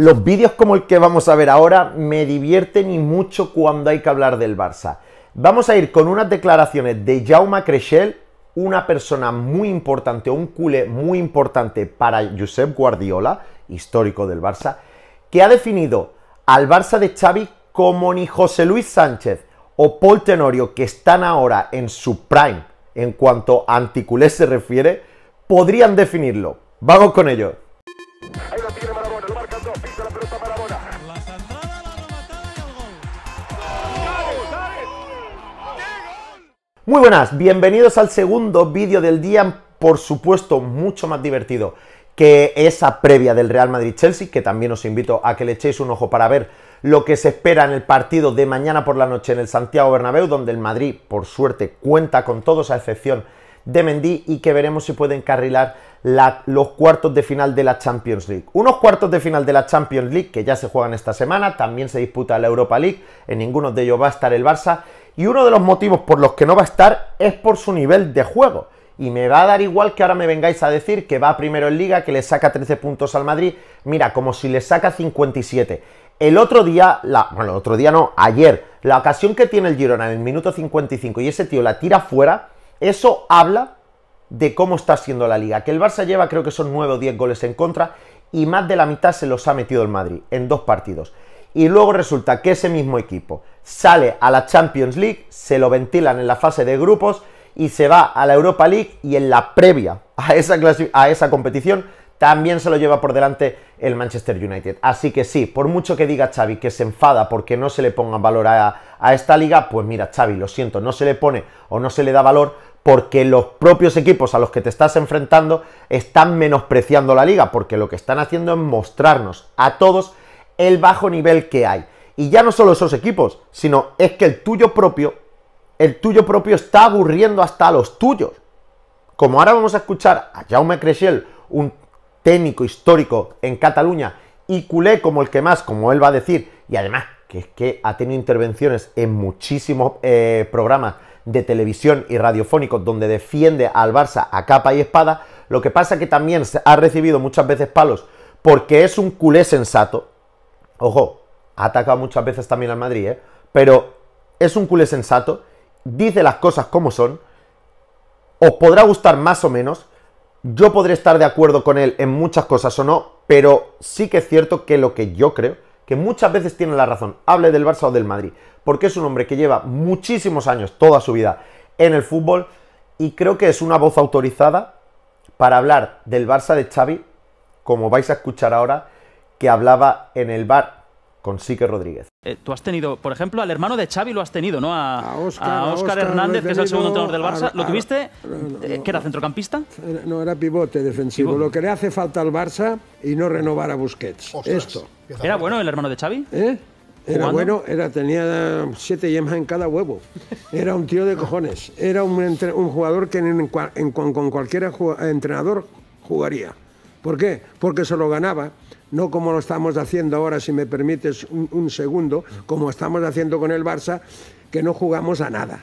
Los vídeos como el que vamos a ver ahora me divierten y mucho cuando hay que hablar del Barça. Vamos a ir con unas declaraciones de Jaume Crechel, una persona muy importante, un culé muy importante para Josep Guardiola, histórico del Barça, que ha definido al Barça de Xavi como ni José Luis Sánchez o Paul Tenorio, que están ahora en su prime en cuanto a anticulés se refiere, podrían definirlo. Vamos con ello. Muy buenas, bienvenidos al segundo vídeo del día, por supuesto mucho más divertido que esa previa del Real Madrid-Chelsea, que también os invito a que le echéis un ojo para ver lo que se espera en el partido de mañana por la noche en el Santiago Bernabéu, donde el Madrid, por suerte, cuenta con todos, a excepción de Mendy y que veremos si puede encarrilar los cuartos de final de la Champions League. Unos cuartos de final de la Champions League que ya se juegan esta semana, también se disputa la Europa League, en ninguno de ellos va a estar el Barça y uno de los motivos por los que no va a estar es por su nivel de juego. Y me va a dar igual que ahora me vengáis a decir que va primero en liga, que le saca 13 puntos al Madrid. Mira, como si le saca 57. El otro día, la, bueno, el otro día no, ayer, la ocasión que tiene el Girona en el minuto 55 y ese tío la tira fuera, eso habla de cómo está siendo la liga. Que el Barça lleva creo que son 9 o 10 goles en contra y más de la mitad se los ha metido el Madrid en dos partidos. Y luego resulta que ese mismo equipo sale a la Champions League, se lo ventilan en la fase de grupos y se va a la Europa League y en la previa a esa, a esa competición también se lo lleva por delante el Manchester United. Así que sí, por mucho que diga Xavi que se enfada porque no se le ponga valor a, a esta liga, pues mira, Xavi, lo siento, no se le pone o no se le da valor porque los propios equipos a los que te estás enfrentando están menospreciando la liga, porque lo que están haciendo es mostrarnos a todos el bajo nivel que hay. Y ya no solo esos equipos, sino es que el tuyo propio, el tuyo propio está aburriendo hasta a los tuyos. Como ahora vamos a escuchar a Jaume Crechel, un técnico histórico en Cataluña y culé como el que más, como él va a decir, y además que es que ha tenido intervenciones en muchísimos eh, programas de televisión y radiofónicos donde defiende al Barça a capa y espada. Lo que pasa que también ha recibido muchas veces palos porque es un culé sensato. Ojo, ha atacado muchas veces también al Madrid, ¿eh? pero es un culé sensato, dice las cosas como son, os podrá gustar más o menos, yo podré estar de acuerdo con él en muchas cosas o no, pero sí que es cierto que lo que yo creo que muchas veces tiene la razón, hable del Barça o del Madrid, porque es un hombre que lleva muchísimos años, toda su vida, en el fútbol y creo que es una voz autorizada para hablar del Barça de Xavi, como vais a escuchar ahora, que hablaba en el bar con Sique Rodríguez. Eh, tú has tenido, por ejemplo, al hermano de Xavi lo has tenido, ¿no? A, Oscar, Hernández, que es el segundo entrenador del Barça. ¿Lo tuviste? Eh, ¿Que era centrocampista? No, era pivote defensivo. Lo que le hace falta al Barça y no renovar a Busquets. Esto. ¿Era bueno el hermano de Xavi? ¿Eh? Era bueno, era, tenía siete yemas en cada huevo. Era un tío de cojones. Era un, jugador que con cualquier entrenador jugaría. ¿Por qué? Porque se lo ganaba, no como lo estamos haciendo ahora, si me permites un, un segundo, como estamos haciendo con el Barça, que no jugamos a nada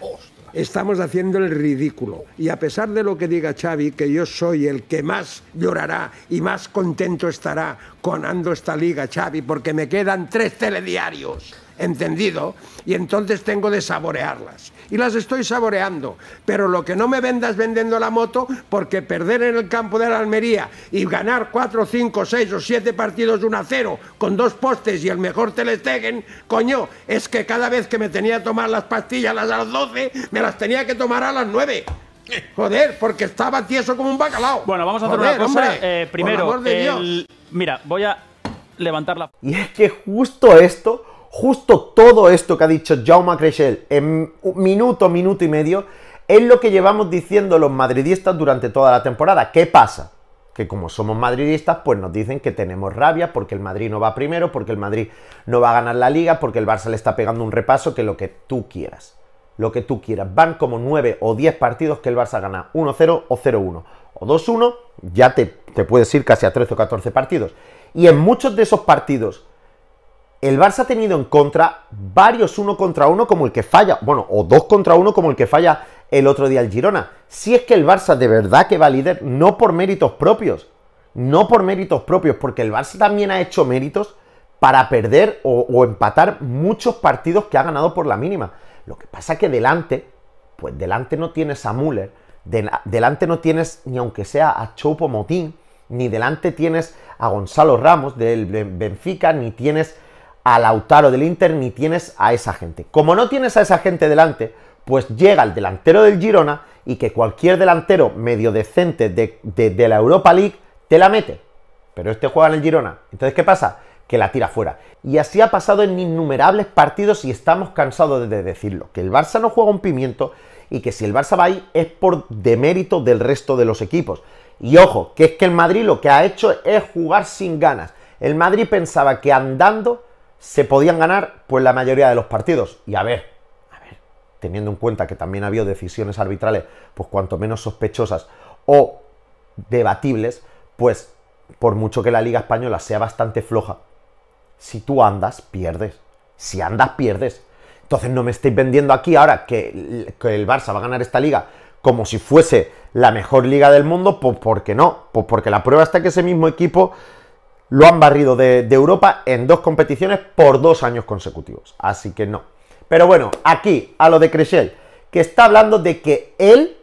estamos haciendo el ridículo. Y a pesar de lo que diga Xavi, que yo soy el que más llorará y más contento estará con ando esta liga, Xavi, porque me quedan tres telediarios. Entendido y entonces tengo de saborearlas. Y las estoy saboreando, pero lo que no me vendas vendiendo la moto, porque perder en el campo de la Almería y ganar 4, 5, 6 o 7 partidos 1 a 0 con dos postes y el mejor Telestegen, coño, es que cada vez que me tenía que tomar las pastillas a las 12, me las tenía que tomar a las 9. Joder, porque estaba tieso como un bacalao. Bueno, vamos a hacer una cosa. Eh, primero, mira, voy a levantar la. Y es que justo esto Justo todo esto que ha dicho Jaume Crechel en un minuto, minuto y medio, es lo que llevamos diciendo los madridistas durante toda la temporada. ¿Qué pasa? Que como somos madridistas, pues nos dicen que tenemos rabia porque el Madrid no va primero, porque el Madrid no va a ganar la liga, porque el Barça le está pegando un repaso, que lo que tú quieras. Lo que tú quieras. Van como 9 o 10 partidos que el Barça gana 1-0 o 0-1. O 2-1, ya te, te puedes ir casi a 13 o 14 partidos. Y en muchos de esos partidos el Barça ha tenido en contra varios uno contra uno como el que falla, bueno, o dos contra uno como el que falla el otro día el Girona. Si es que el Barça de verdad que va líder, no por méritos propios, no por méritos propios, porque el Barça también ha hecho méritos para perder o, empatar muchos partidos que ha ganado por la mínima. Lo que pasa que delante, pues delante no tienes a Müller, delante no tienes ni aunque sea a Chopo Motín, ni delante tienes a Gonzalo Ramos del Benfica, ni tienes a Lautaro del Inter ni tienes a esa gente. Como no tienes a esa gente delante, pues llega el delantero del Girona y que cualquier delantero medio decente de, de, de la Europa League te la mete. Pero este juega en el Girona. Entonces, ¿qué pasa? Que la tira fuera. Y así ha pasado en innumerables partidos y estamos cansados de decirlo. Que el Barça no juega un pimiento y que si el Barça va ahí es por demérito del resto de los equipos. Y ojo, que es que el Madrid lo que ha hecho es jugar sin ganas. El Madrid pensaba que andando se podían ganar pues la mayoría de los partidos. Y a ver, a ver, teniendo en cuenta que también ha habido decisiones arbitrales, pues cuanto menos sospechosas o debatibles, pues por mucho que la Liga Española sea bastante floja, si tú andas, pierdes. Si andas, pierdes. Entonces no me estéis vendiendo aquí ahora que, que el Barça va a ganar esta liga como si fuese la mejor liga del mundo, pues porque no, pues porque la prueba está que ese mismo equipo lo han barrido de, Europa en dos competiciones por dos años consecutivos. Así que no. Pero bueno, aquí a lo de Crescel, que está hablando de que él,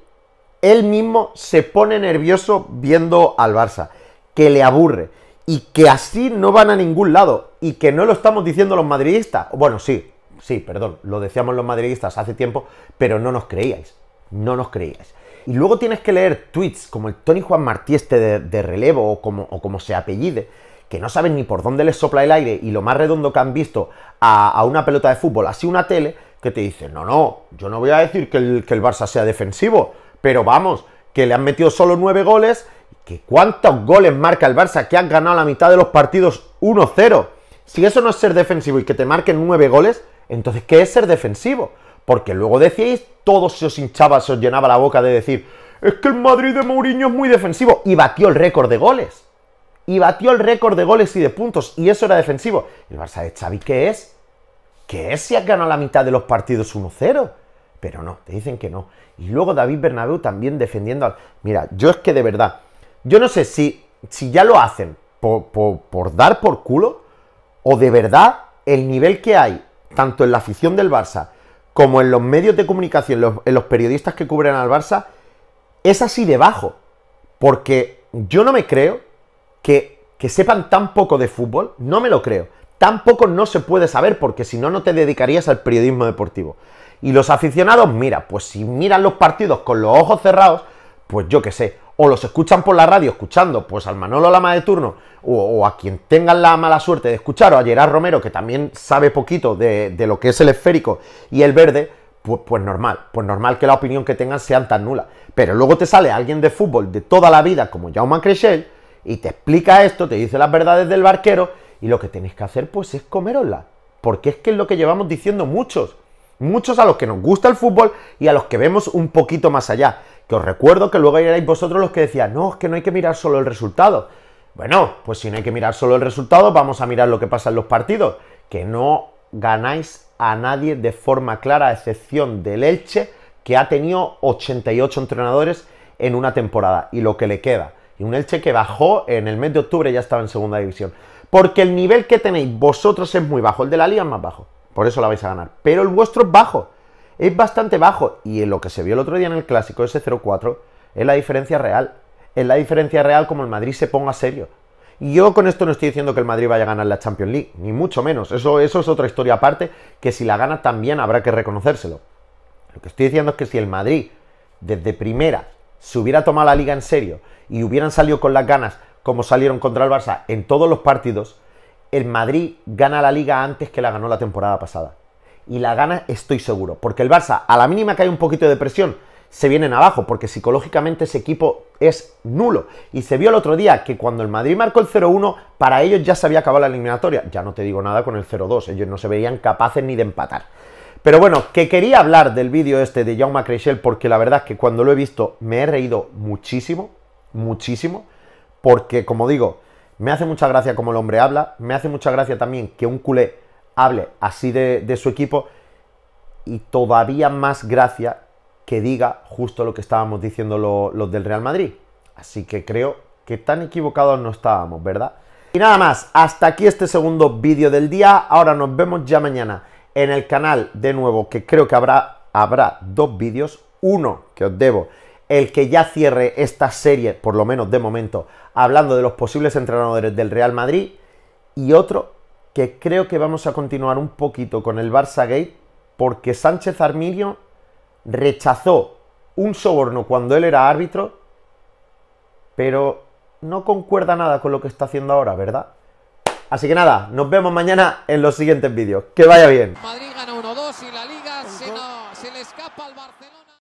él mismo se pone nervioso viendo al Barça, que le aburre y que así no van a ningún lado y que no lo estamos diciendo los madridistas. Bueno, sí, sí, perdón, lo decíamos los madridistas hace tiempo, pero no nos creíais, no nos creíais. Y luego tienes que leer tweets como el Tony Juan Martí este de, relevo como, o como se apellide, que no saben ni por dónde les sopla el aire y lo más redondo que han visto a, una pelota de fútbol, así una tele, que te dicen, no, no, yo no voy a decir que el, que el Barça sea defensivo, pero vamos, que le han metido solo nueve goles, que cuántos goles marca el Barça, que han ganado la mitad de los partidos 1-0. Si eso no es ser defensivo y que te marquen nueve goles, entonces, ¿qué es ser defensivo? Porque luego decíais, todo se os hinchaba, se os llenaba la boca de decir, es que el Madrid de Mourinho es muy defensivo y batió el récord de goles y batió el récord de goles y de puntos, y eso era defensivo. El Barça de Xavi qué es? ¿Qué es si has ganado la mitad de los partidos 1-0? Pero no, te dicen que no. Y luego David Bernabéu también defendiendo al... Mira, yo es que de verdad, yo no sé si, si ya lo hacen por, dar por culo o de verdad el nivel que hay, tanto en la afición del Barça como en los medios de comunicación, en los periodistas que cubren al Barça, es así de bajo. Porque yo no me creo que, sepan tan poco de fútbol, no me lo creo. Tampoco no se puede saber porque si no, no te dedicarías al periodismo deportivo. Y los aficionados, mira, pues si miran los partidos con los ojos cerrados, pues yo qué sé, o los escuchan por la radio escuchando pues al Manolo Lama de turno, o, a quien tengan la mala suerte de escuchar, o a Gerard Romero, que también sabe poquito de, lo que es el esférico y el verde, pues, pues, normal, pues normal que la opinión que tengan sean tan nula. Pero luego te sale alguien de fútbol de toda la vida, como Jaume Crescell y te explica esto, te dice las verdades del barquero y lo que tenéis que hacer pues es comerosla. Porque es que es lo que llevamos diciendo muchos, muchos a los que nos gusta el fútbol y a los que vemos un poquito más allá. Que os recuerdo que luego erais vosotros los que decían, no, es que no hay que mirar solo el resultado. Bueno, pues si no hay que mirar solo el resultado, vamos a mirar lo que pasa en los partidos. Que no ganáis a nadie de forma clara, a excepción del Elche, que ha tenido 88 entrenadores en una temporada y lo que le queda. Y un Elche que bajó en el mes de octubre ya estaba en segunda división. Porque el nivel que tenéis vosotros es muy bajo, el de la liga es más bajo. Por eso la vais a ganar. Pero el vuestro es bajo. Es bastante bajo. Y en lo que se vio el otro día en el clásico, ese 0-4, es la diferencia real. Es la diferencia real como el Madrid se ponga serio. Y yo con esto no estoy diciendo que el Madrid vaya a ganar la Champions League, ni mucho menos. Eso, eso es otra historia aparte, que si la gana también habrá que reconocérselo. Lo que estoy diciendo es que si el Madrid, desde primera, si hubiera tomado la liga en serio y hubieran salido con las ganas como salieron contra el Barça en todos los partidos, el Madrid gana la liga antes que la ganó la temporada pasada. Y la gana estoy seguro, porque el Barça, a la mínima que hay un poquito de presión, se vienen abajo, porque psicológicamente ese equipo es nulo. Y se vio el otro día que cuando el Madrid marcó el 0-1, para ellos ya se había acabado la eliminatoria. Ya no te digo nada con el 0-2, ellos no se veían capaces ni de empatar. Pero bueno, que quería hablar del vídeo este de Jaume Creixel porque la verdad es que cuando lo he visto me he reído muchísimo, muchísimo, porque como digo, me hace mucha gracia como el hombre habla, me hace mucha gracia también que un culé hable así de, su equipo y todavía más gracia que diga justo lo que estábamos diciendo los del Real Madrid. Así que creo que tan equivocados no estábamos, ¿verdad? Y nada más, hasta aquí este segundo vídeo del día, ahora nos vemos ya mañana en el canal, de nuevo, que creo que habrá, habrá dos vídeos, uno que os debo, el que ya cierre esta serie, por lo menos de momento, hablando de los posibles entrenadores del Real Madrid, y otro que creo que vamos a continuar un poquito con el Barça Gate, porque Sánchez Arminio rechazó un soborno cuando él era árbitro, pero no concuerda nada con lo que está haciendo ahora, ¿verdad? Así que nada, nos vemos mañana en los siguientes vídeos. Que vaya bien.